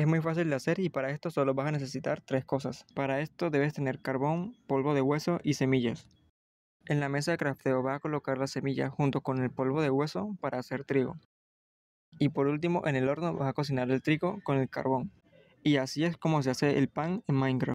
Es muy fácil de hacer y para esto solo vas a necesitar tres cosas. Para esto debes tener carbón, polvo de hueso y semillas. En la mesa de crafteo vas a colocar la semilla junto con el polvo de hueso para hacer trigo. Y por último en el horno vas a cocinar el trigo con el carbón. Y así es como se hace el pan en Minecraft.